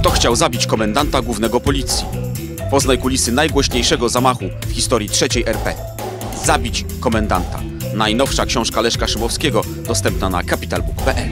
Kto chciał zabić komendanta głównego policji? Poznaj kulisy najgłośniejszego zamachu w historii III RP. Zabić komendanta. Najnowsza książka Leszka Szymowskiego dostępna na kapitalbook.pl.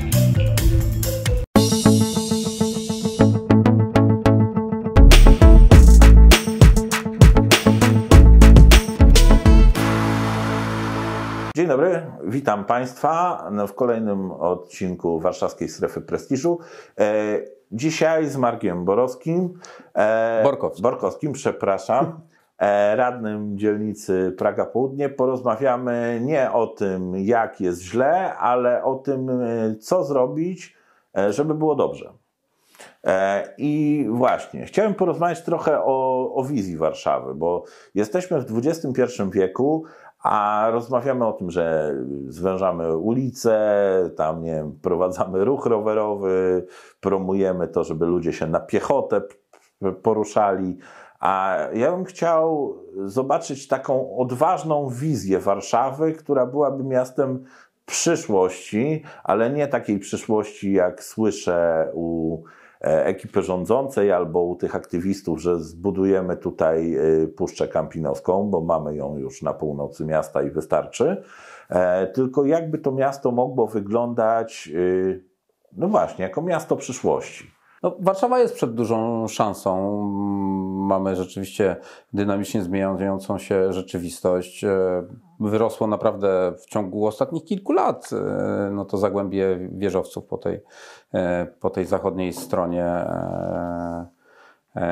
Dzień dobry, witam Państwa w kolejnym odcinku Warszawskiej Strefy Prestiżu. E, Dzisiaj z Markiem Borowskim, e, Borkowskim. Borkowskim, przepraszam, e, radnym dzielnicy Praga Południe, porozmawiamy nie o tym, jak jest źle, ale o tym, e, co zrobić, e, żeby było dobrze. I właśnie, chciałem porozmawiać trochę o, o wizji Warszawy, bo jesteśmy w XXI wieku, a rozmawiamy o tym, że zwężamy ulice, tam nie wiem, prowadzamy ruch rowerowy, promujemy to, żeby ludzie się na piechotę poruszali. A ja bym chciał zobaczyć taką odważną wizję Warszawy, która byłaby miastem przyszłości, ale nie takiej przyszłości, jak słyszę u E, ekipy rządzącej albo u tych aktywistów, że zbudujemy tutaj e, Puszczę Kampinowską, bo mamy ją już na północy miasta i wystarczy. E, tylko jakby to miasto mogło wyglądać, no właśnie, jako miasto przyszłości. No, Warszawa jest przed dużą szansą. Mamy rzeczywiście dynamicznie zmieniającą się rzeczywistość. E, wyrosło naprawdę w ciągu ostatnich kilku lat e, no to zagłębie wieżowców po tej, e, po tej zachodniej stronie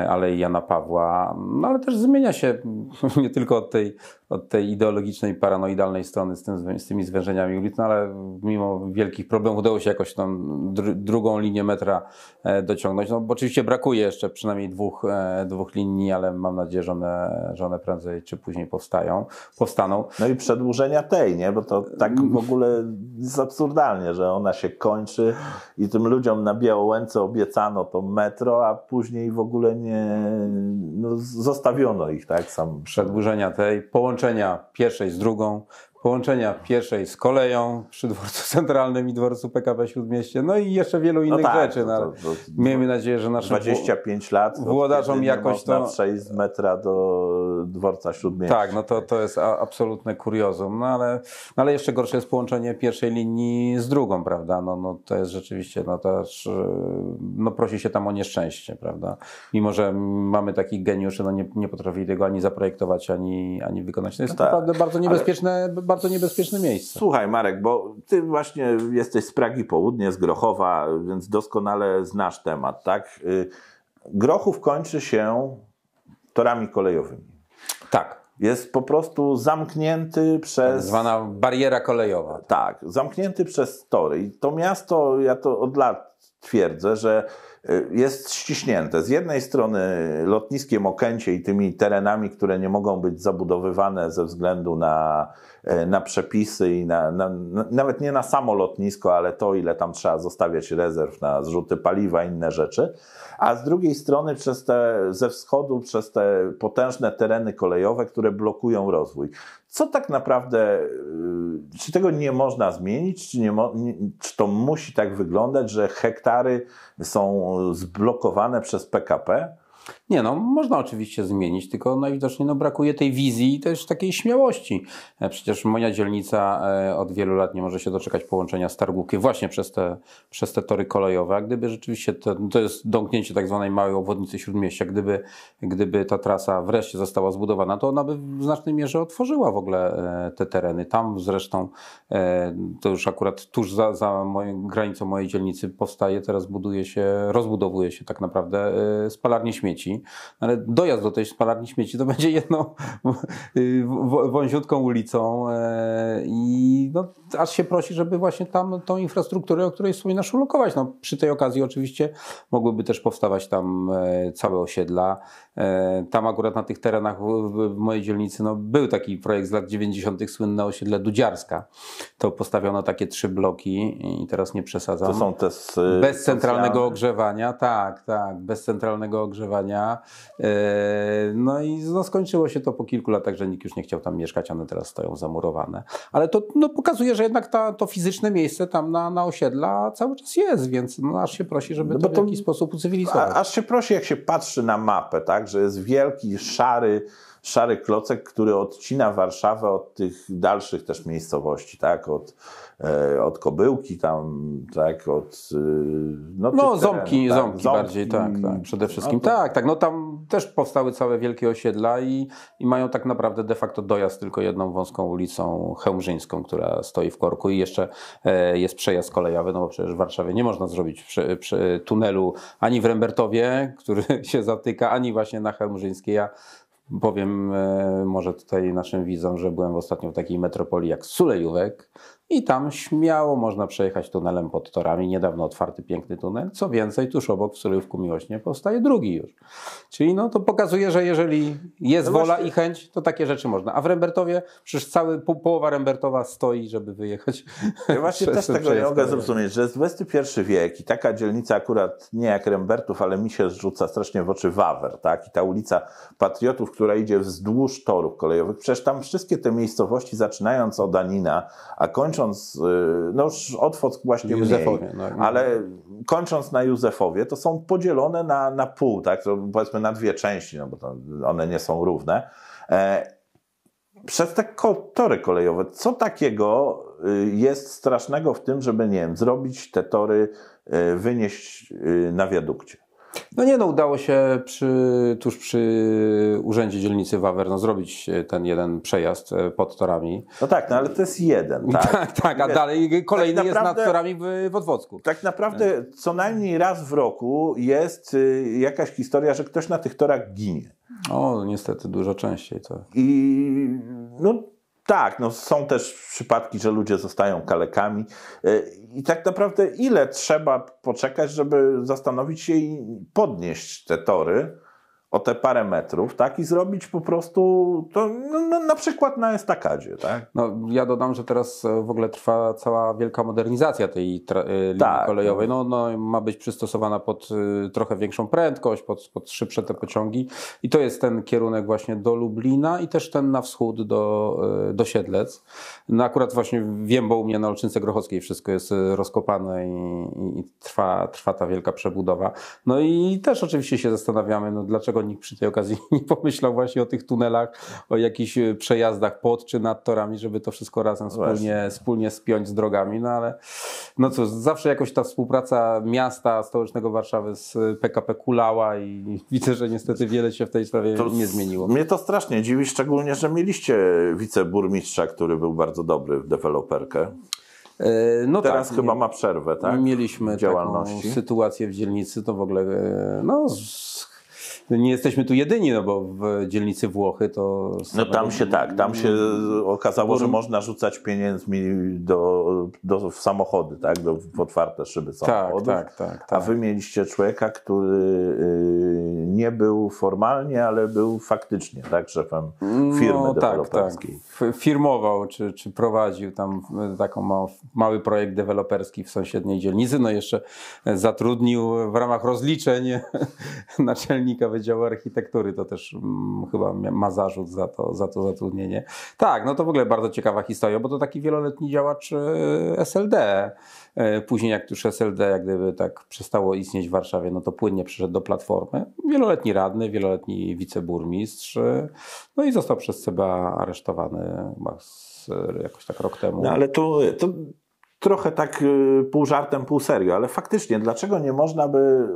Alei Jana Pawła, no ale też zmienia się nie tylko od tej od tej ideologicznej, paranoidalnej strony z, tym, z tymi zwężeniami ulic, no ale mimo wielkich problemów udało się jakoś tą drugą linię metra e, dociągnąć. No bo oczywiście brakuje jeszcze przynajmniej dwóch, e, dwóch linii, ale mam nadzieję, że one, że one prędzej czy później powstają, powstaną. No i przedłużenia tej, nie? Bo to tak w ogóle jest absurdalnie, że ona się kończy i tym ludziom na Białołęce obiecano to metro, a później w ogóle nie no, zostawiono ich, tak? Sam przedłużenia tej, połączenia połączenia pierwszej z drugą, połączenia pierwszej z koleją przy dworcu centralnym i dworcu PKP Śródmieście, no i jeszcze wielu no innych no tak, rzeczy. No, no to, to, miejmy nadzieję, że naszym 25 lat no, włodarzom jakoś to... przejść z metra do dworca Śródmieścia. Tak, no to, to jest absolutne kuriozum, no ale, no ale jeszcze gorsze jest połączenie pierwszej linii z drugą, prawda? No, no to jest rzeczywiście, no też, y, no prosi się tam o nieszczęście, prawda? Mimo, że mamy takich geniuszy, no nie, nie potrafili tego ani zaprojektować, ani, ani wykonać. To jest no tak, naprawdę bardzo niebezpieczne ale bardzo niebezpieczne miejsce. Słuchaj Marek, bo ty właśnie jesteś z Pragi Południe, z Grochowa, więc doskonale znasz temat, tak? Y, Grochów kończy się torami kolejowymi. Tak jest po prostu zamknięty tak przez. Zwana bariera kolejowa. Tak, zamknięty przez tory. I to miasto, ja to od lat twierdzę, że y, jest ściśnięte. Z jednej strony lotniskiem Okęcie i tymi terenami, które nie mogą być zabudowywane ze względu na, e, na przepisy i na, na, nawet nie na samo lotnisko, ale to, ile tam trzeba zostawiać rezerw na zrzuty paliwa, inne rzeczy. A z drugiej strony przez te, ze wschodu, przez te potężne tereny kolejowe, które blokują rozwój. Co tak naprawdę, y, czy tego nie można zmienić, czy, nie, czy to musi tak wyglądać, że hektary są zblokowane przez PKP? Nie no, można oczywiście zmienić, tylko najwidoczniej no, brakuje tej wizji i też takiej śmiałości. E, przecież moja dzielnica e, od wielu lat nie może się doczekać połączenia z Targówki właśnie przez te, przez te tory kolejowe, a gdyby rzeczywiście, to, to jest domknięcie tak zwanej małej obwodnicy Śródmieścia, gdyby, gdyby ta trasa wreszcie została zbudowana, to ona by w znacznej mierze otworzyła w ogóle e, te tereny. Tam zresztą, to już akurat tuż za, za moją, granicą mojej dzielnicy powstaje, teraz buduje się, rozbudowuje się tak naprawdę spalarnie śmieci śmieci, no ale dojazd do tej spalarni śmieci to będzie jedną wąziutką ulicą e, i no, aż się prosi, żeby właśnie tam tą infrastrukturę, o której wspominasz, ulokować. No, przy tej okazji oczywiście mogłyby też powstawać tam e, całe osiedla. E, tam akurat na tych terenach w mojej dzielnicy no, był taki projekt z lat 90. słynne osiedle Dudziarska. To postawiono takie trzy bloki i teraz nie przesadzam. To są te z, bez centralnego ogrzewania, tak, tak, bez centralnego ogrzewania mieszkania. E, no i no, skończyło się to po kilku latach, że nikt już nie chciał tam mieszkać, one teraz stoją zamurowane. Ale to no, pokazuje, że jednak ta, to fizyczne miejsce tam na, na osiedla cały czas jest, więc no, aż się prosi, żeby no to, to w jakiś sposób ucywilizować. A, aż się prosi, jak się patrzy na mapę, tak, że jest wielki, szary szary klocek, który odcina Warszawę od tych dalszych też miejscowości, tak? Od, e, od Kobyłki tam, tak? Od, e, no, no tak? ząbki, ząbki, bardziej, tak, tak. No Przede wszystkim, no to... tak, tak. No tam też powstały całe wielkie osiedla i, i mają tak naprawdę de facto dojazd tylko jedną wąską ulicą Chełmżyńską, która stoi w korku i jeszcze e, jest przejazd kolejowy, no bo przecież w Warszawie nie można zrobić przy, przy tunelu ani w Rembertowie, który się zatyka, ani właśnie na Chełmżyńskiej, a Powiem e, może tutaj naszym widzom, że byłem ostatnio w takiej metropolii jak Sulejówek, i tam śmiało można przejechać tunelem pod torami. Niedawno otwarty piękny tunel. Co więcej, tuż obok w Surywku Miłośnie powstaje drugi już. Czyli no to pokazuje, że jeżeli jest no wola i chęć, to takie rzeczy można. A w Rembertowie przecież cały, połowa Rembertowa stoi, żeby wyjechać. Ja właśnie też tego nie mogę zrozumieć, że jest XXI wiek i taka dzielnica akurat nie jak Rembertów, ale mi się zrzuca strasznie w oczy Wawer, tak? I ta ulica Patriotów, która idzie wzdłuż torów kolejowych. Przecież tam wszystkie te miejscowości, zaczynając od Anina, a kończąc kończąc, y, no już Otwock właśnie Józefowie, mniej, no, no, ale kończąc na Józefowie, to są podzielone na, na pół, tak? To powiedzmy na dwie części, no bo to, one nie są równe. E, przez te tory kolejowe, co takiego y, jest strasznego w tym, żeby, nie wiem, zrobić te tory, y, wynieść na wiadukcie? No nie, no udało się przy, tuż przy urzędzie dzielnicy Wawer no, zrobić e, ten jeden przejazd e, pod torami. No tak, no ale to jest jeden. Tak, tak, tak a dalej tak kolejny tak naprawdę, jest nad torami w, w Odwocku. Tak naprawdę co najmniej raz w roku jest y, jakaś historia, że ktoś na tych torach ginie. O, niestety dużo częściej to. I no tak, no są też przypadki, że ludzie zostają kalekami. E, I tak naprawdę ile trzeba poczekać, żeby zastanowić się i podnieść te tory? o te parę metrów, tak? I zrobić po prostu to no, no na przykład na estakadzie, tak? No, ja dodam, że teraz e, w ogóle trwa cała wielka modernizacja tej e, linii tak. kolejowej. Tak. No, no, ma być przystosowana pod y, trochę większą prędkość, pod, pod szybsze te pociągi i to jest ten kierunek właśnie do Lublina i też ten na wschód do, y, do Siedlec. No akurat właśnie wiem, bo u mnie na Olczynce Grochowskiej wszystko jest rozkopane i, i trwa, trwa ta wielka przebudowa. No i też oczywiście się zastanawiamy, no dlaczego dlaczego nikt przy tej okazji nie pomyślał właśnie o tych tunelach, o jakichś e, przejazdach pod czy nad torami, żeby to wszystko razem no wspólnie, wspólnie spiąć z drogami. No ale no cóż, zawsze jakoś ta współpraca miasta stołecznego Warszawy z PKP e, kulała i widzę, że niestety wiele się w tej sprawie to nie zmieniło. Mnie to strasznie dziwi, szczególnie, że mieliście wiceburmistrza, który był bardzo dobry w deweloperkę. E, no Teraz tak, chyba ma przerwę, tak? Mieliśmy taką sytuację w dzielnicy, to w ogóle no, nie jesteśmy tu jedyni, no bo w dzielnicy Włochy to... No tam się tak, tam się okazało, że można rzucać pieniędzmi do, do, w samochody, tak, do, w otwarte szyby samochodów. Tak, tak, tak, tak. A wy mieliście człowieka, który y, nie był formalnie, ale był faktycznie, tak, szefem no, firmy no, deweloperskiej. Tak, tak. Firmował, czy, czy prowadził tam y, taką mały projekt deweloperski w sąsiedniej dzielnicy, no jeszcze zatrudnił w ramach rozliczeń naczelnika Wydziału Architektury, to też mm, chyba ma zarzut za to, za to zatrudnienie. Tak, no to w ogóle bardzo ciekawa historia, bo to taki wieloletni działacz y, SLD. Y, później jak już SLD jak gdyby tak przestało istnieć w Warszawie, no to płynnie przyszedł do Platformy. Wieloletni radny, wieloletni wiceburmistrz, y, no i został przez CBA aresztowany jakoś tak rok temu. No ale to, to trochę tak y, pół żartem, pół serio, ale faktycznie, dlaczego nie można by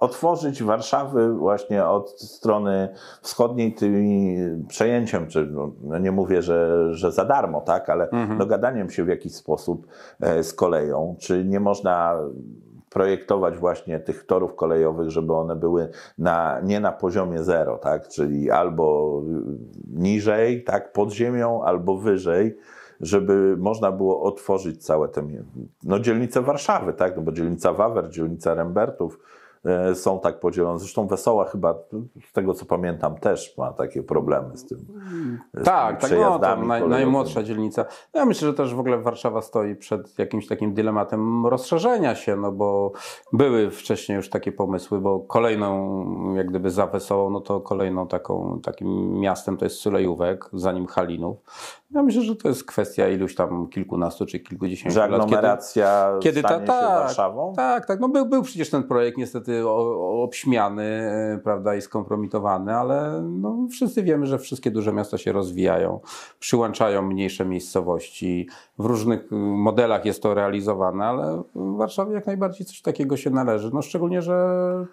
otworzyć Warszawy właśnie od strony wschodniej tym przejęciem, czy no, no nie mówię, że, że za darmo, tak, ale mhm. dogadaniem się w jakiś sposób e, z koleją, czy nie można projektować właśnie tych torów kolejowych, żeby one były na, nie na poziomie zero, tak, czyli albo niżej, tak, pod ziemią, albo wyżej, żeby można było otworzyć całe te no, dzielnice Warszawy, tak? no, bo dzielnica Wawer, dzielnica Rembertów e, są tak podzielone. Zresztą Wesoła chyba, z tego co pamiętam, też ma takie problemy z tym z Tak, tak, no, to naj, najmłodsza dzielnica. No, ja myślę, że też w ogóle Warszawa stoi przed jakimś takim dylematem rozszerzenia się, no bo były wcześniej już takie pomysły, bo kolejną, jak gdyby za Wesołą, no to kolejną taką, takim miastem to jest Sulejówek, zanim Halinów ja myślę, że to jest kwestia iluś tam kilkunastu czy kilkudziesięciu że aglomeracja lat. Kiedy, kiedy ta, ta, się tak, Warszawą? Tak, tak. No był, był przecież ten projekt niestety obśmiany e, prawda, i skompromitowany, ale no, wszyscy wiemy, że wszystkie duże miasta się rozwijają, przyłączają mniejsze miejscowości. W różnych y, modelach jest to realizowane, ale w Warszawie jak najbardziej coś takiego się należy. No, szczególnie, że,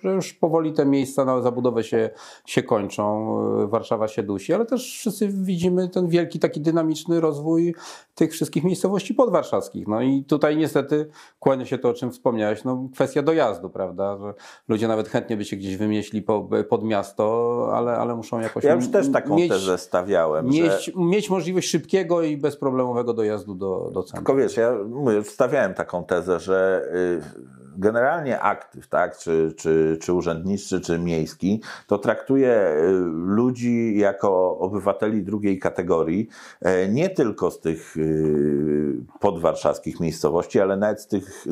że już powoli te miejsca na zabudowę się, się kończą, y, Warszawa się dusi, ale też wszyscy widzimy ten wielki taki dynamikę dynamiczny rozwój tych wszystkich miejscowości podwarszawskich. No i tutaj niestety kłania się to, o czym wspomniałeś, no kwestia dojazdu, prawda? Że ludzie nawet chętnie by się gdzieś wymieśli po, pod miasto, ale, ale muszą jakoś... Ja już też taką mieć, tezę stawiałem, mieć, że... mieć możliwość szybkiego i bezproblemowego dojazdu do, do centrum. Tylko wiesz, ja mówię, stawiałem taką tezę, że... Yy generalnie aktyw, tak, czy, czy, czy urzędniczy, czy miejski, to traktuje e, ludzi jako obywateli drugiej kategorii, e, nie tylko z tych e, podwarszawskich miejscowości, ale nawet z tych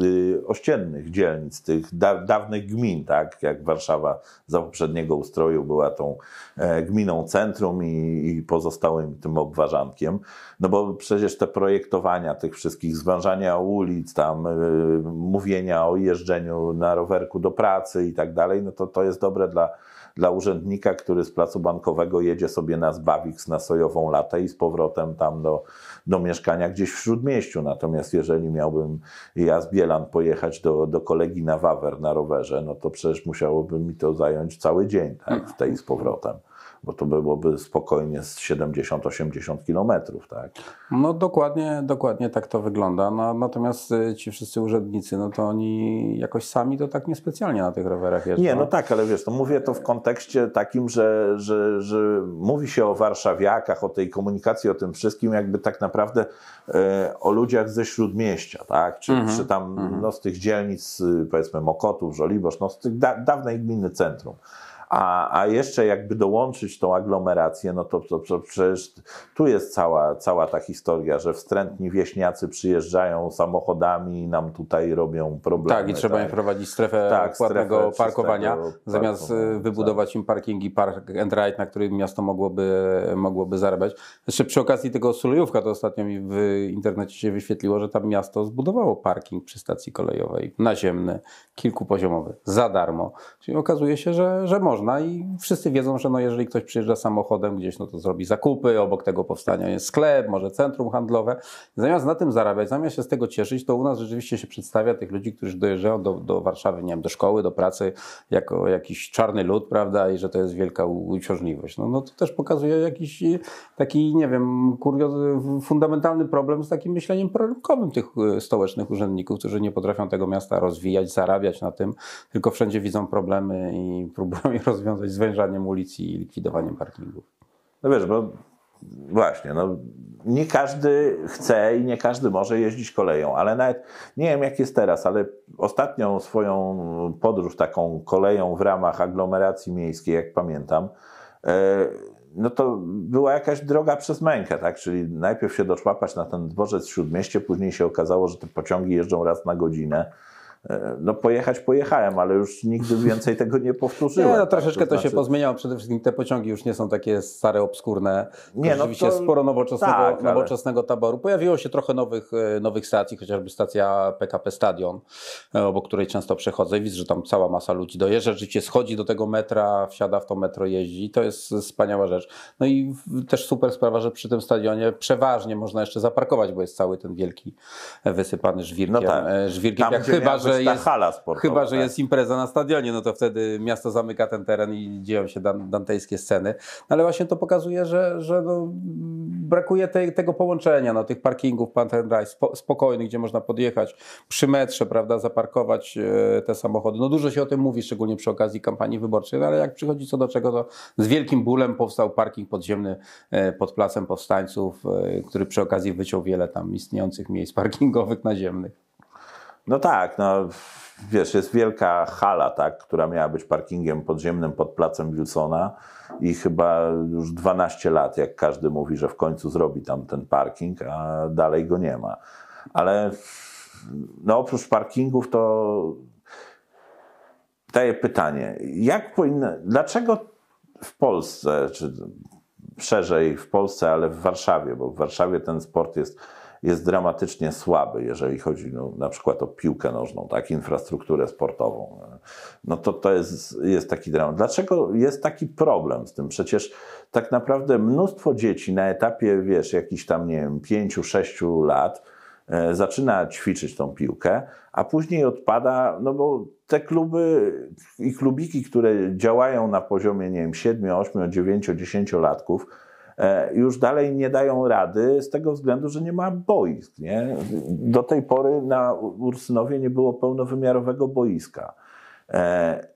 ościennych dzielnic, tych da dawnych gmin, tak, jak Warszawa za poprzedniego ustroju była tą gminą centrum i, i pozostałym tym obwarzankiem, no bo przecież te projektowania tych wszystkich, zwężania ulic, tam mówienia o jeżdżeniu, jeżdżeniu na rowerku do pracy i tak dalej, no to to jest dobre dla, dla urzędnika, który z placu bankowego jedzie sobie na zbawiks na sojową latę i z powrotem tam do, do mieszkania gdzieś w śródmieściu. Natomiast jeżeli miałbym ja z Bielan pojechać do, do kolegi na Wawer na rowerze, no to przecież musiałoby mi to zająć cały dzień tak, w tej z powrotem bo to byłoby spokojnie z 70-80 kilometrów, tak? No dokładnie, dokładnie tak to wygląda. No, natomiast y, ci wszyscy urzędnicy, no to oni jakoś sami to tak niespecjalnie na tych rowerach jeżdżą. Nie, no tak, ale wiesz, to no mówię to w kontekście takim, że, że, że mówi się o warszawiakach, o tej komunikacji, o tym wszystkim, jakby tak naprawdę e, o ludziach ze śródmieścia, tak? Czy, mm czy tam mhm. no, z tych dzielnic, y, powiedzmy Mokotów, Żoliborz, no z tych da dawnej gminy centrum. A, a jeszcze jakby dołączyć tą aglomerację, no to, to, to przecież tu jest cała, cała ta historia, że wstrętni wieśniacy przyjeżdżają samochodami i nam tutaj robią problemy. Tak, i trzeba tak. im prowadzić strefę tak, płatnego strefę parkowania, zamiast parkowania, wybudować tak. im parkingi park and ride, na którym miasto mogłoby, mogłoby zarabiać. Jeszcze znaczy, przy okazji tego Sulejówka, to ostatnio mi w internecie się wyświetliło, że tam miasto zbudowało parking przy stacji kolejowej, naziemny, kilkupoziomowy, za darmo. Czyli okazuje się, że, że można można i wszyscy wiedzą, że no jeżeli ktoś przyjeżdża samochodem gdzieś, no to zrobi zakupy, obok tego powstania jest sklep, może centrum handlowe. Zamiast na tym zarabiać, zamiast się z tego cieszyć, to u nas rzeczywiście się przedstawia tych ludzi, którzy dojeżdżają do, do Warszawy, nie wiem, do szkoły, do pracy, jako jakiś czarny lud, prawda, i że to jest wielka uciążliwość. No, no to też pokazuje jakiś e, taki, nie wiem, kurioz, fundamentalny problem z takim myśleniem prorokowym tych e, stołecznych urzędników, którzy nie potrafią tego miasta rozwijać, zarabiać na tym, tylko wszędzie widzą problemy i próbują je rozwiązać zwężaniem ulicy i likwidowaniem parkingów. No wiesz, bo właśnie, no nie każdy chce i nie każdy może jeździć koleją, ale nawet nie wiem jak jest teraz, ale ostatnią swoją podróż taką koleją w ramach aglomeracji miejskiej, jak pamiętam, e, no to była jakaś droga przez mękę, tak? Czyli najpierw się doszłapać na ten dworzec w śródmieście, później się okazało, że te pociągi jeżdżą raz na godzinę. E, no pojechać pojechałem, ale już nigdy więcej tego nie powtórzyłem. Nie, no, tak, troszeczkę to, znaczy... się pozmieniało. Przede wszystkim te pociągi już nie są takie stare, obskurne. Nie, no to... sporo nowoczesnego, tak, nowoczesnego taboru. Pojawiło się trochę nowych, e, nowych stacji, chociażby stacja PKP Stadion, e, obok której często przechodzę i widzę, że tam cała masa ludzi dojeżdża, rzeczywiście schodzi do tego metra, wsiada w to metro, jeździ. To jest wspaniała rzecz. No i też super sprawa, że przy tym stadionie przeważnie można jeszcze zaparkować, bo jest cały ten wielki wysypany żwirkiem, no tak. żwirkiem tam, jak chyba, że że jest, hala sportowa. Chyba, że tak. jest impreza na stadionie, no to wtedy miasto zamyka ten teren i dzieją się dantejskie sceny. No ale właśnie to pokazuje, że, że no, brakuje te, tego połączenia, no, tych parkingów Panther Drive spokojnych, gdzie można podjechać przy metrze, prawda, zaparkować e, te samochody. No dużo się o tym mówi, szczególnie przy okazji kampanii wyborczej, no, ale jak przychodzi co do czego, to z wielkim bólem powstał parking podziemny e, pod placem powstańców, e, który przy okazji wyciął wiele tam istniejących miejsc parkingowych naziemnych. No tak, no wiesz, jest wielka hala, tak, która miała być parkingiem podziemnym pod placem Wilsona i chyba już 12 lat, jak każdy mówi, że w końcu zrobi tam ten parking, a dalej go nie ma. Ale no oprócz parkingów to daję pytanie, jak powinno, dlaczego w Polsce, czy szerzej w Polsce, ale w Warszawie, bo w Warszawie ten sport jest jest dramatycznie słaby, jeżeli chodzi no, na przykład o piłkę nożną, tak, infrastrukturę sportową. No to to jest, jest taki dramat. Dlaczego jest taki problem z tym? Przecież tak naprawdę mnóstwo dzieci na etapie, wiesz, jakichś tam, nie wiem, pięciu, sześciu lat, e, zaczyna ćwiczyć tą piłkę, a później odpada, no bo te kluby i klubiki, które działają na poziomie, nie wiem, siedmiu, ośmiu, dziewięciu, dziesięciolatków, latków, E, już dalej nie dają rady z tego względu, że nie ma boisk. Nie? Do tej pory na Ursynowie nie było pełnowymiarowego boiska. E,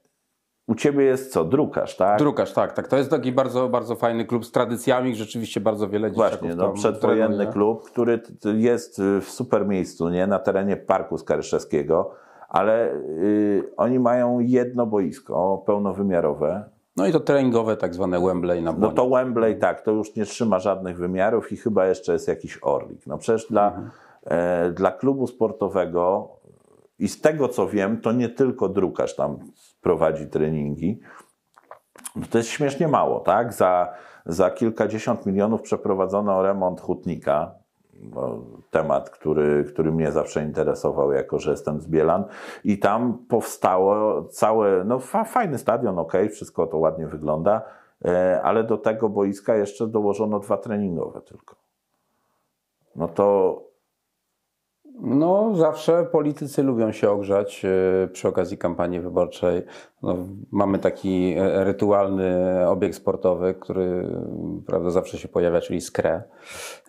u ciebie jest co? Drukarz, tak? Drukarz, tak. tak. To jest taki bardzo, bardzo fajny klub z tradycjami, rzeczywiście bardzo wiele dzieciaków Właśnie, no, przedwojenny klub, który jest w super miejscu, nie? Na terenie Parku Skaryszewskiego, ale y, oni mają jedno boisko pełnowymiarowe, no i to treningowe tak zwane Wembley na Bonie. No to Wembley, tak, to już nie trzyma żadnych wymiarów i chyba jeszcze jest jakiś orlik. No przecież dla, mhm. e, dla klubu sportowego i z tego co wiem, to nie tylko drukarz tam prowadzi treningi. No to jest śmiesznie mało, tak? Za, za kilkadziesiąt milionów przeprowadzono remont hutnika, no, temat, który, który mnie zawsze interesował, jako że jestem z Bielan. I tam powstało całe, no fa, fajny stadion, ok, wszystko to ładnie wygląda, e, ale do tego boiska jeszcze dołożono dwa treningowe tylko. No to no, zawsze politycy lubią się ogrzać e, przy okazji kampanii wyborczej. No, mamy taki e, rytualny obiekt sportowy, który prawda, zawsze się pojawia, czyli skrę.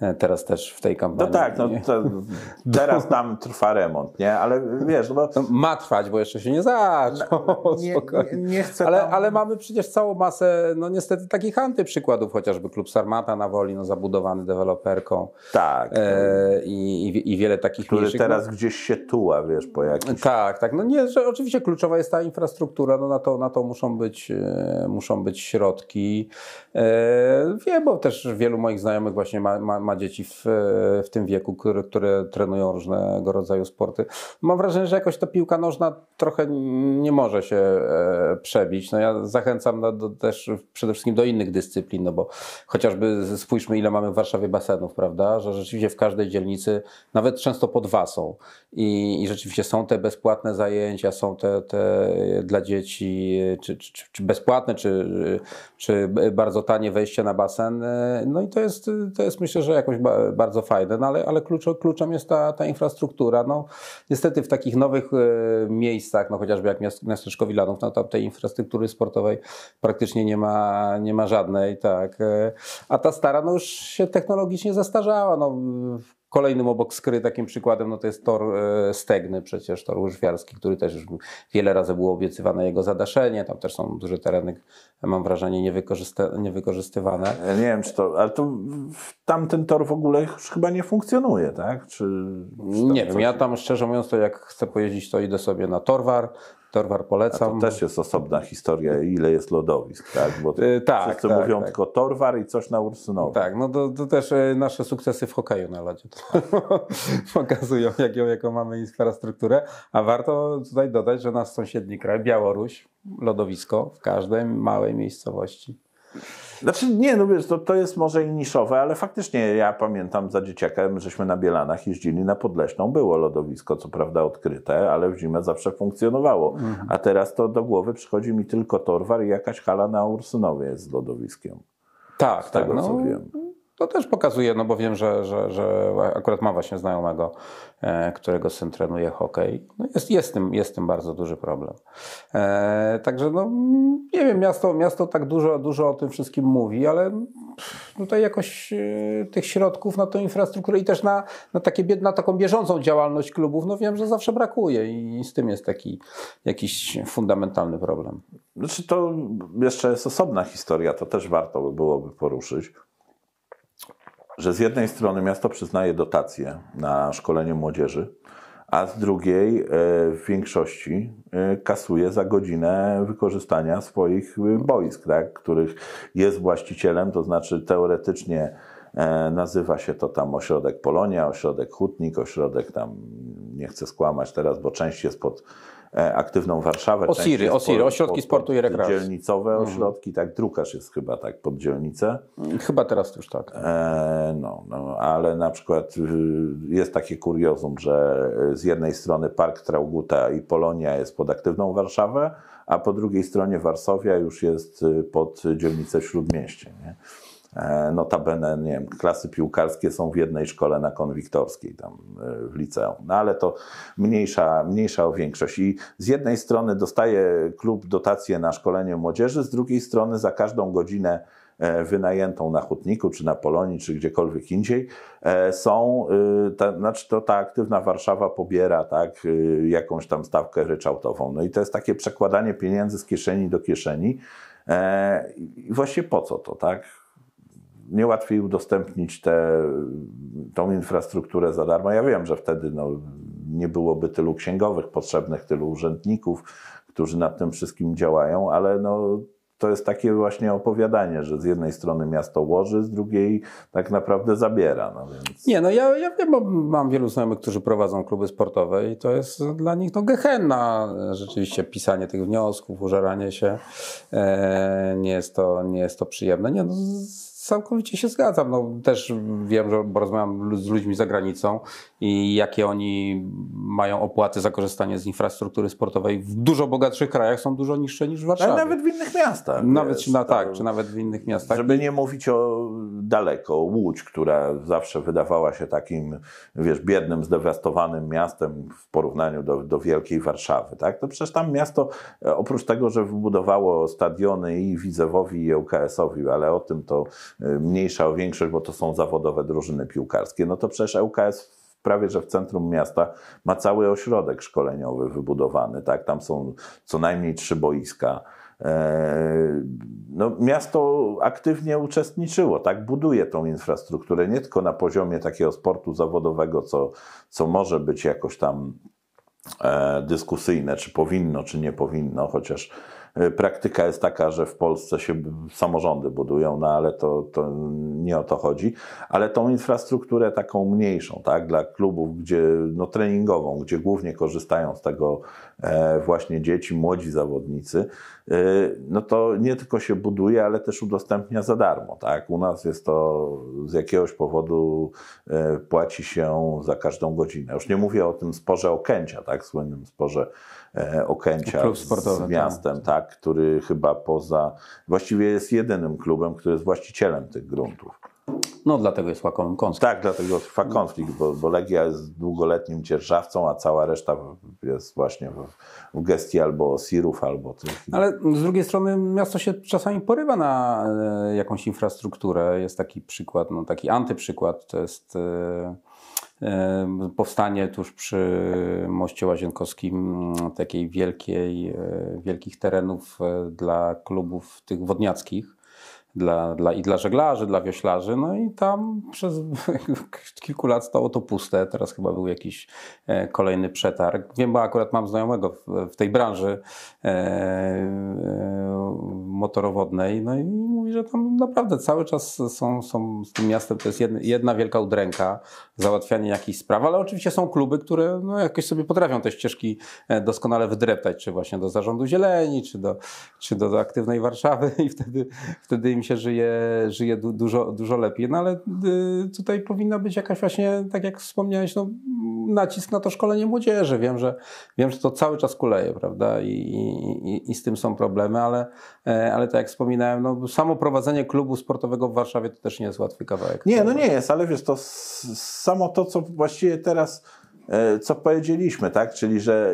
E, teraz też w tej kampanii. No tak, no, teraz nam trwa remont, nie? Ale wiesz, bo no Ma trwać, bo jeszcze się nie zaczął. No, nie, nie, nie, chcę ale, tam... ale mamy przecież całą masę, no niestety, takich antyprzykładów, chociażby klub Sarmata na Woli, no, zabudowany deweloperką. Tak. E, i, I wiele takich Który mniejszych, no- teraz gdzieś się tuła, wiesz, po jakimś... Tak, tak. No nie, że oczywiście kluczowa jest ta infrastruktura, no, na, to, na to muszą być, e, muszą być środki. E, wiem, bo też wielu moich znajomych właśnie ma, ma, ma dzieci w, e, w tym wieku, które, które trenują różnego rodzaju sporty. Mam wrażenie, że jakoś ta piłka nożna trochę nie może się przebić. No ja zachęcam do, do, też przede wszystkim do innych dyscyplin, no bo chociażby spójrzmy, ile mamy w Warszawie basenów, prawda? Że rzeczywiście w każdej dzielnicy, nawet często po dwa są. I, i rzeczywiście są te bezpłatne zajęcia, są te, te dla dzieci czy, czy, czy bezpłatne, czy, czy bardzo tanie wejście na basen. No i to jest, to jest myślę, że jakoś bardzo fajne, no ale, ale kluczem, kluczem jest ta, ta infrastruktura. No, niestety w takich nowych e, miejscach, no chociażby jak miasteczko Wilanów, no tam tej infrastruktury sportowej praktycznie nie ma, nie ma żadnej, tak. E, a ta stara no już się technologicznie zastarzała. No, Kolejnym obok Skry takim przykładem no to jest tor e, Stegny, przecież tor łyżwiarski, który też już wiele razy było obiecywane jego zadaszenie. Tam też są duże tereny, mam wrażenie, niewykorzystywane. Ja e, nie wiem, czy to, ale to tamten tor w ogóle już chyba nie funkcjonuje, tak? Czy, czy nie wiem, coś... ja tam szczerze mówiąc to jak chcę pojeździć, to idę sobie na Torwar, Torwar polecam. A to też jest osobna historia, ile jest lodowisk, tak? Bo e, tak, wszyscy tak, mówią tak. tylko Torwar i coś na Ursynowie. Tak, no to, to, też e, nasze sukcesy w hokeju na lodzie pokazują, jaką, jaką mamy infrastrukturę, a warto tutaj dodać, że nasz sąsiedni kraj, Białoruś, lodowisko w każdej małej miejscowości. Znaczy nie, no wiesz, to, to jest może i niszowe, ale faktycznie ja pamiętam za dzieciakiem, żeśmy na Bielanach jeździli na Podleśną. Było lodowisko, co prawda odkryte, ale w zimę zawsze funkcjonowało. Mhm. A teraz to do głowy przychodzi mi tylko Torwar i jakaś hala na Ursynowie jest z lodowiskiem. Tak, z tak, tego, no, co wiem to też pokazuje, no bo wiem, że, że, że akurat ma właśnie znajomego, e, którego syn trenuje hokej. No jest, jest, tym, jest tym bardzo duży problem. E, także no, nie wiem, miasto, miasto tak dużo, dużo o tym wszystkim mówi, ale tutaj jakoś e, tych środków na tą infrastrukturę i też na, na, takie, na taką bieżącą działalność klubów, no wiem, że zawsze brakuje i z tym jest taki jakiś fundamentalny problem. Znaczy to jeszcze jest osobna historia, to też warto by byłoby poruszyć że z jednej strony miasto przyznaje dotacje na szkolenie młodzieży, a z drugiej e, w większości e, kasuje za godzinę wykorzystania swoich e, boisk, tak, których jest właścicielem, to znaczy teoretycznie nazywa się to tam ośrodek Polonia, ośrodek Hutnik, ośrodek tam, nie chcę skłamać teraz, bo część jest pod E, aktywną Warszawę. Osiry, tak, Osiry, ośrodki sportu i rekreacji. Dzielnicowe mhm. ośrodki, mhm. tak, drukarz jest chyba tak pod dzielnicę. Mm, chyba teraz już tak. E, no, no, ale na przykład y, jest takie kuriozum, że z jednej strony Park Trauguta i Polonia jest pod aktywną Warszawę, a po drugiej stronie Warszawia już jest y, pod dzielnicę Śródmieście. Nie? E, notabene, nie wiem, klasy piłkarskie są w jednej szkole na Konwiktorskiej, tam e, w liceum. No ale to mniejsza, mniejsza o większość. I z jednej strony dostaje klub dotacje na szkolenie młodzieży, z drugiej strony za każdą godzinę e, wynajętą na Hutniku, czy na Polonii, czy gdziekolwiek indziej, są, ta, znaczy to ta aktywna Warszawa pobiera tak, jakąś tam stawkę ryczałtową. No i to jest takie przekładanie pieniędzy z kieszeni do kieszeni. I właśnie po co to, tak? niełatwiej udostępnić tę tą infrastrukturę za darmo. Ja wiem, że wtedy no, nie byłoby tylu księgowych potrzebnych, tylu urzędników, którzy nad tym wszystkim działają, ale no, to jest takie właśnie opowiadanie, że z jednej strony miasto łoży, z drugiej tak naprawdę zabiera. No więc... Nie, no ja, ja wiem, bo mam wielu znajomych, którzy prowadzą kluby sportowe i to jest dla nich no gehenna. Rzeczywiście pisanie tych wniosków, użeranie się, e, nie, jest to, nie jest to przyjemne. Nie, no, z całkowicie się zgadzam. No, też wiem, że rozmawiam z ludźmi za granicą i jakie oni mają opłaty za korzystanie z infrastruktury sportowej. W dużo bogatszych krajach są dużo niższe niż w Warszawie. Ale nawet w innych miastach. Nawet, jest, na, tak, czy nawet w innych miastach. Żeby nie mówić o daleko, Łódź, która zawsze wydawała się takim, wiesz, biednym, zdewastowanym miastem w porównaniu do, do wielkiej Warszawy, tak? To przecież tam miasto, e, oprócz tego, że wybudowało stadiony i Widzewowi, i UKS-owi, ale o tym to Y, mniejsza o większość, bo to są zawodowe drużyny piłkarskie, no to przecież ŁKS prawie że w centrum miasta ma cały ośrodek szkoleniowy wybudowany, tak? Tam są co najmniej trzy boiska. E, no, miasto aktywnie uczestniczyło, tak? Buduje tą infrastrukturę nie tylko na poziomie takiego sportu zawodowego, co, co może być jakoś tam e, dyskusyjne, czy powinno, czy nie powinno, chociaż E, praktyka jest taka, że w Polsce się samorządy budują, no ale to, to nie o to chodzi. Ale tą infrastrukturę taką mniejszą, tak, dla klubów, gdzie, no, treningową, gdzie głównie korzystają z tego e, właśnie dzieci, młodzi zawodnicy, e, no to nie tylko się buduje, ale też udostępnia za darmo. Tak? U nas jest to z jakiegoś powodu płaci się za każdą godzinę. Już nie mówię o tym sporze okęcia, tak? słynnym sporze E, Okęcia z miastem, tak. tak. który chyba poza, właściwie jest jedynym klubem, który jest właścicielem tych gruntów. No dlatego jest łakomym konflikt. Tak, dlatego trwa konflikt, bo, bo Legia jest długoletnim dzierżawcą, a cała reszta jest właśnie w, w gestii albo Sirów, albo tych. Ale z drugiej strony miasto się czasami porywa na e, jakąś infrastrukturę. Jest taki przykład, no taki antyprzykład, to jest... E, Powstanie tuż przy Moście Łazienkowskim mm, takiej wielkiej, e, wielkich terenów e, dla klubów tych wodniackich dla, dla, i dla żeglarzy, dla wioślarzy. No i tam przez kilku lat stało to puste. Teraz chyba był jakiś e, kolejny przetarg. Wiem, bo akurat mam znajomego w, w tej branży e, e, motorowodnej. No i że tam naprawdę cały czas są, są z tym miastem, to jest jedna, wielka udręka, załatwianie jakichś spraw, ale oczywiście są kluby, które no, jakoś sobie potrafią te ścieżki e, doskonale wydreptać, czy właśnie do zarządu zieleni, czy do, czy do, do aktywnej Warszawy i wtedy, wtedy im się żyje, żyje dużo, dużo lepiej. No ale y, tutaj powinna być jakaś właśnie, tak jak wspomniałeś, no nacisk na to szkolenie młodzieży. Wiem, że, wiem, że to cały czas kuleje, prawda? I, i, i z tym są problemy, ale, e, ale tak jak wspominałem, no, samo prowadzenie klubu sportowego w Warszawie to też nie jest łatwy kawałek. Nie, no nie jest, ale wiesz, to samo to, co właściwie teraz, e, co powiedzieliśmy, tak? Czyli, że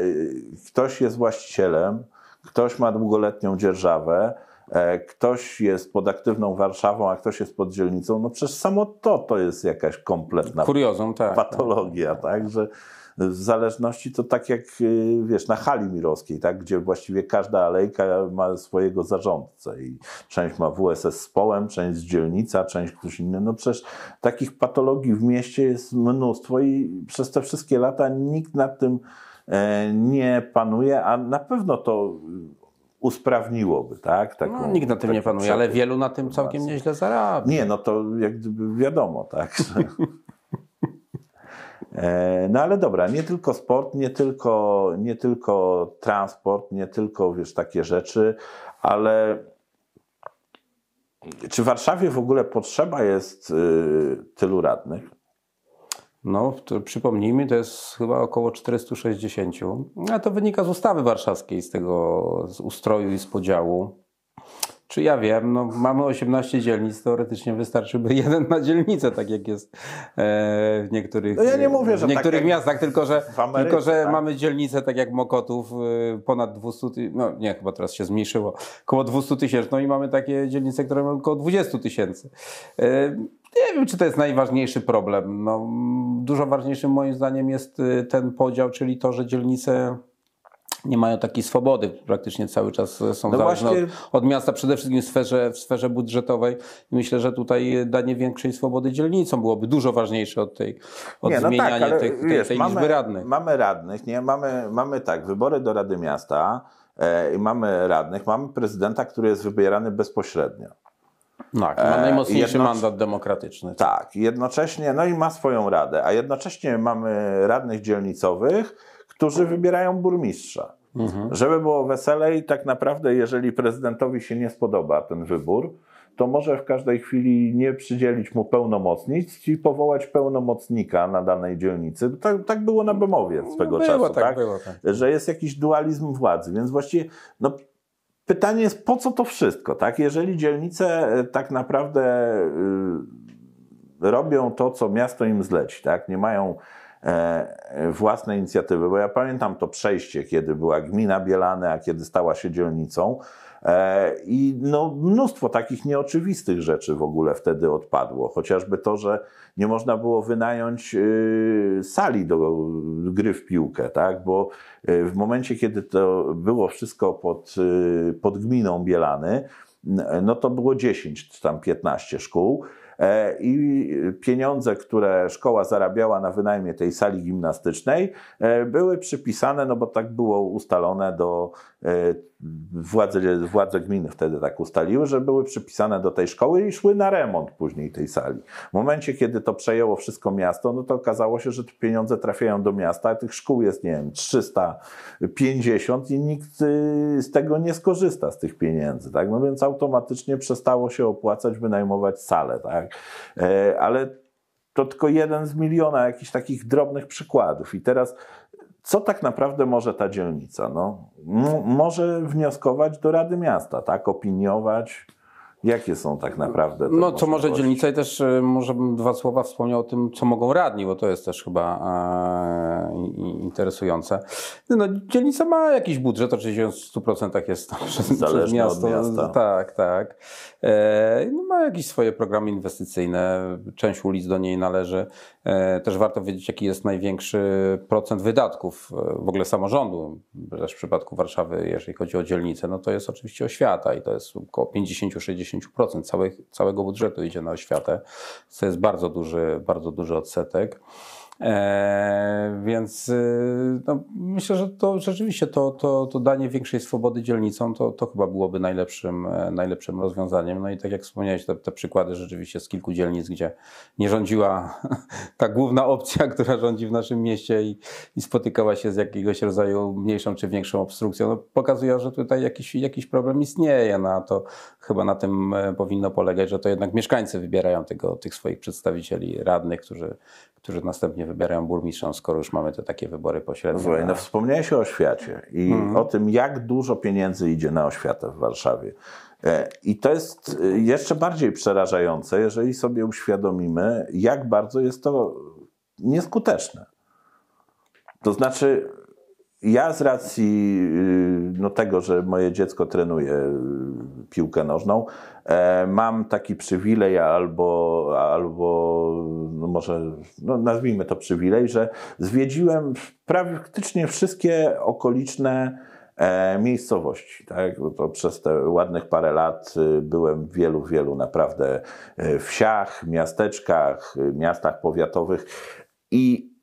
e, ktoś jest właścicielem, ktoś ma długoletnią dzierżawę, E, ktoś jest pod aktywną Warszawą, a ktoś jest pod dzielnicą, no przecież samo to to jest jakaś kompletna Kuriozum, tak, tak. patologia, tak. tak, że w zależności to tak jak y, wiesz, na hali mirowskiej, tak, gdzie właściwie każda alejka ma swojego zarządcę i część ma WSS z połem, część z dzielnica, część ktoś inny, no przecież takich patologii w mieście jest mnóstwo i przez te wszystkie lata nikt nad tym e, nie panuje, a na pewno to usprawniłoby, tak? No, taką, no, nikt na tym nie panuje, ale wielu na tym całkiem nieźle zarabia. Nie, no to jak gdyby wiadomo, tak? E, no ale dobra, nie tylko sport, nie tylko, nie tylko transport, nie tylko wiesz takie rzeczy, ale czy w Warszawie w ogóle potrzeba jest y, tylu radnych? No, to przypomnijmy, to jest chyba około 460, a to wynika z ustawy warszawskiej, z tego z ustroju i z podziału. Czy ja wiem, no, mamy 18 dzielnic, teoretycznie wystarczyłby jeden na dzielnicę, tak jak jest e, w niektórych, no ja nie mówię, że tak niektórych tak miastach, tylko że, Ameryce, tylko, że tak. mamy dzielnicę, tak jak Mokotów, y, ponad 200, no nie, chyba teraz się zmniejszyło, około 200 tysięcy, no i mamy takie dzielnice, które mają około 20 tysięcy. E, nie wiem, czy to jest najważniejszy problem. No, dużo ważniejszym moim zdaniem jest y, ten podział, czyli to, że dzielnice nie mają takiej swobody. Praktycznie cały czas y, są no zależne właśnie... od, od, miasta, przede wszystkim w sferze, w sferze budżetowej. Myślę, że tutaj y, danie większej swobody dzielnicom byłoby dużo ważniejsze od tej od nie, no tak, zmieniania tak, tej, wiesz, tej liczby radnych. Mamy radnych, nie? Mamy, mamy tak, wybory do Rady Miasta e, i e, mamy radnych, mamy prezydenta, który jest wybierany bezpośrednio. Tak, e, ma najmocniejszy Jednoc... mandat demokratyczny. Tak, jednocześnie, no i ma swoją radę, a jednocześnie mamy radnych dzielnicowych, którzy wybierają burmistrza. Mhm. Żeby było weselej, tak naprawdę, jeżeli prezydentowi się nie spodoba ten wybór, to może w każdej chwili nie przydzielić mu pełnomocnic i powołać pełnomocnika na danej dzielnicy. Tak, tak było na Bemowie swego no było, czasu, tak, tak? Było, tak. Że jest jakiś dualizm władzy, więc właściwie no, pytanie jest, po co to wszystko, tak? Jeżeli dzielnice e, tak naprawdę e, robią to, co miasto im zleci, tak? Nie mają e, własnej inicjatywy, bo ja pamiętam to przejście, kiedy była gmina Bielany, a kiedy stała się dzielnicą, E, I no, mnóstwo takich nieoczywistych rzeczy w ogóle wtedy odpadło. Chociażby to, że nie można było wynająć y, sali do gry w piłkę, tak? bo y, w momencie, kiedy to było wszystko pod, y, pod gminą Bielany, no to było 10 czy tam 15 szkół. E, i pieniądze, które szkoła zarabiała na wynajmie tej sali gimnastycznej, e, były przypisane, no bo tak było ustalone do e, władze, władze gminy wtedy tak ustaliły, że były przypisane do tej szkoły i szły na remont później tej sali. W momencie, kiedy to przejęło wszystko miasto, no to okazało się, że te pieniądze trafiają do miasta, a tych szkół jest, nie wiem, 350 i nikt y, z tego nie skorzysta, z tych pieniędzy, tak? No więc automatycznie przestało się opłacać wynajmować salę, tak? tak? E, ale to tylko jeden z miliona jakichś takich drobnych przykładów. I teraz, co tak naprawdę może ta dzielnica? No, może wnioskować do Rady Miasta, tak? Opiniować, Jakie są tak naprawdę? No to może dzielnica i też e, może bym dwa słowa wspomniał o tym, co mogą radni, bo to jest też chyba e, interesujące. No, dzielnica ma jakiś budżet, oczywiście w 100% jest to przez, przez miasto. miasta. Tak, tak. E, no, ma jakieś swoje programy inwestycyjne, część ulic do niej należy. E, też warto wiedzieć, jaki jest największy procent wydatków e, w ogóle samorządu, też w przypadku Warszawy, jeżeli chodzi o dzielnicę, no to jest oczywiście oświata i to jest około 50-60 50% całych, całego budżetu idzie na oświatę, co jest bardzo duży, bardzo duży odsetek. E, więc y, no, myślę, że to rzeczywiście to, to, to danie większej swobody dzielnicom to, to chyba byłoby najlepszym, e, najlepszym rozwiązaniem. No i tak jak wspomniałeś, te, te przykłady rzeczywiście z kilku dzielnic, gdzie nie rządziła ta główna opcja, która rządzi w naszym mieście i, i spotykała się z jakiegoś rodzaju mniejszą czy większą obstrukcją, no, pokazuje, że tutaj jakiś, jakiś problem istnieje. No, a to chyba na tym e, powinno polegać, że to jednak mieszkańcy wybierają tego, tych swoich przedstawicieli radnych, którzy, którzy następnie nie wybierają burmistrzom, skoro już mamy te takie wybory pośrednie. Słuchaj, no wspomniałeś o oświacie i mhm. o tym, jak dużo pieniędzy idzie na oświatę w Warszawie. E, I to jest e, jeszcze bardziej przerażające, jeżeli sobie uświadomimy, jak bardzo jest to nieskuteczne. To znaczy, ja z racji y, no, tego, że moje dziecko trenuje y, piłkę nożną, e, mam taki przywilej albo, albo no może no, nazwijmy to przywilej, że zwiedziłem praktycznie wszystkie okoliczne e, miejscowości. Tak? Bo to przez te ładnych parę lat y, byłem w wielu, wielu naprawdę e, wsiach, miasteczkach, miastach powiatowych i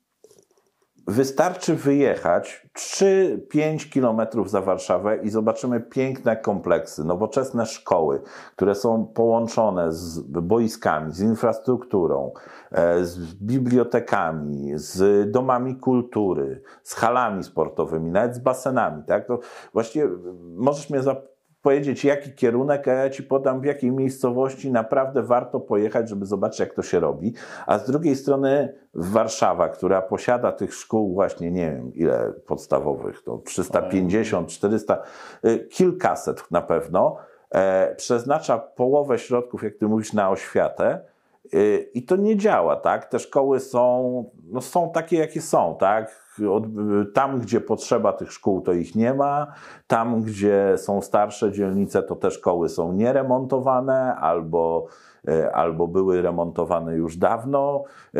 Wystarczy wyjechać 3-5 kilometrów za Warszawę i zobaczymy piękne kompleksy, nowoczesne szkoły, które są połączone z boiskami, z infrastrukturą, e, z bibliotekami, z domami kultury, z halami sportowymi, nawet z basenami. Tak? To właśnie możesz mnie zapytać, powiedzieć, jaki kierunek, a ja ci podam, w jakiej miejscowości naprawdę warto pojechać, żeby zobaczyć, jak to się robi. A z drugiej strony Warszawa, która posiada tych szkół właśnie, nie wiem, ile podstawowych, to 350, 400, y, kilkaset na pewno, e, przeznacza połowę środków, jak ty mówisz, na oświatę, y, i to nie działa, tak? Te szkoły są, no są takie, jakie są, tak? tam, gdzie potrzeba tych szkół, to ich nie ma. Tam, gdzie są starsze dzielnice, to te szkoły są nieremontowane albo, e, albo były remontowane już dawno. E,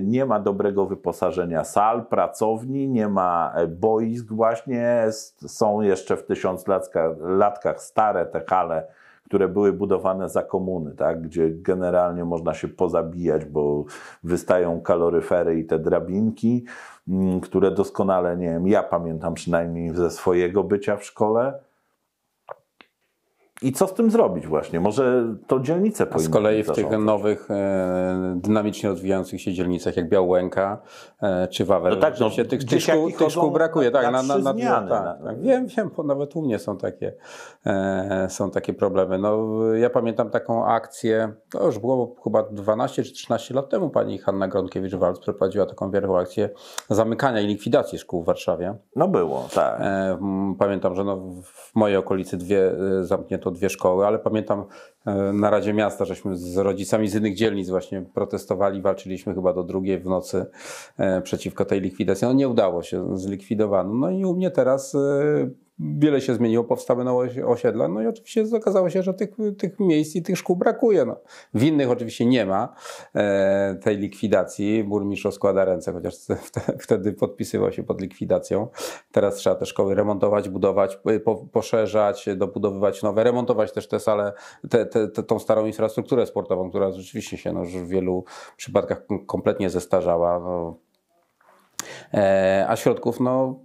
nie ma dobrego wyposażenia sal, pracowni, nie ma e, boisk właśnie. Są jeszcze w tysiąclatkach latkach stare te hale które były budowane za komuny, tak? gdzie generalnie można się pozabijać, bo wystają kaloryfery i te drabinki, mm, które doskonale, nie wiem, ja pamiętam przynajmniej ze swojego bycia w szkole, i co z tym zrobić właśnie? Może to dzielnice powinny A Z kolei w zarządzać. tych nowych, e, dynamicznie rozwijających się dzielnicach, jak Białłęka e, czy Wawel, no tak, no, się tych, tych, szkół, tych szkół brakuje. Tak, tak, na, na, na, zmiany, tak, na, no. tak, Wiem, wiem, bo nawet u mnie są takie, e, są takie problemy. No, ja pamiętam taką akcję, to już było chyba 12 czy 13 lat temu pani Hanna Gronkiewicz-Walc prowadziła taką wielką akcję zamykania i likwidacji szkół w Warszawie. No było, tak. E, pamiętam, że no, w mojej okolicy dwie e, zamknięto to dwie szkoły, ale pamiętam e, na Radzie Miasta, żeśmy z rodzicami z innych dzielnic właśnie protestowali, walczyliśmy chyba do drugiej w nocy e, przeciwko tej likwidacji. No nie udało się, zlikwidowano. No i u mnie teraz e, wiele się zmieniło, powstały nowe osiedla, no i oczywiście okazało się, że tych, tych miejsc i tych szkół brakuje. No. innych oczywiście nie ma e, tej likwidacji, burmistrz rozkłada ręce, chociaż wtedy podpisywał się pod likwidacją. Teraz trzeba te szkoły remontować, budować, po, poszerzać, dobudowywać nowe, remontować też te sale, te, te, te, tą starą infrastrukturę sportową, która rzeczywiście się no, już w wielu przypadkach kompletnie zestarzała. No. E, a środków no,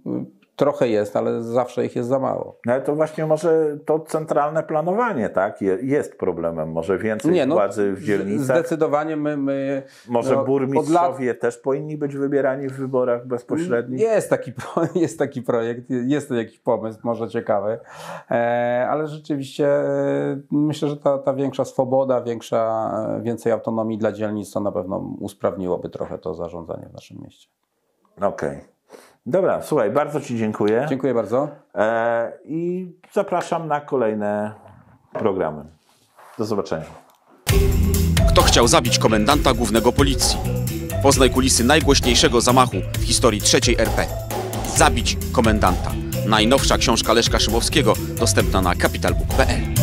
trochę jest, ale zawsze ich jest za mało. No ale to właśnie może to centralne planowanie, tak, jest problemem. Może więcej Nie, no, władzy w dzielnicach. Zdecydowanie my... my może no, burmistrzowie lat... też powinni być wybierani w wyborach bezpośrednich? Jest taki, jest taki projekt, jest to jakiś pomysł, może ciekawy, e, ale rzeczywiście e, myślę, że ta, ta większa swoboda, większa, e, więcej autonomii dla dzielnic to na pewno usprawniłoby trochę to zarządzanie w naszym mieście. Okej. Okay. Dobra, słuchaj, bardzo Ci dziękuję. Dziękuję bardzo. E, I zapraszam na kolejne programy. Do zobaczenia. Kto chciał zabić komendanta głównego policji? Poznaj kulisy najgłośniejszego zamachu w historii III RP. Zabić komendanta. Najnowsza książka Leszka Szymowskiego dostępna na capitalbook.pl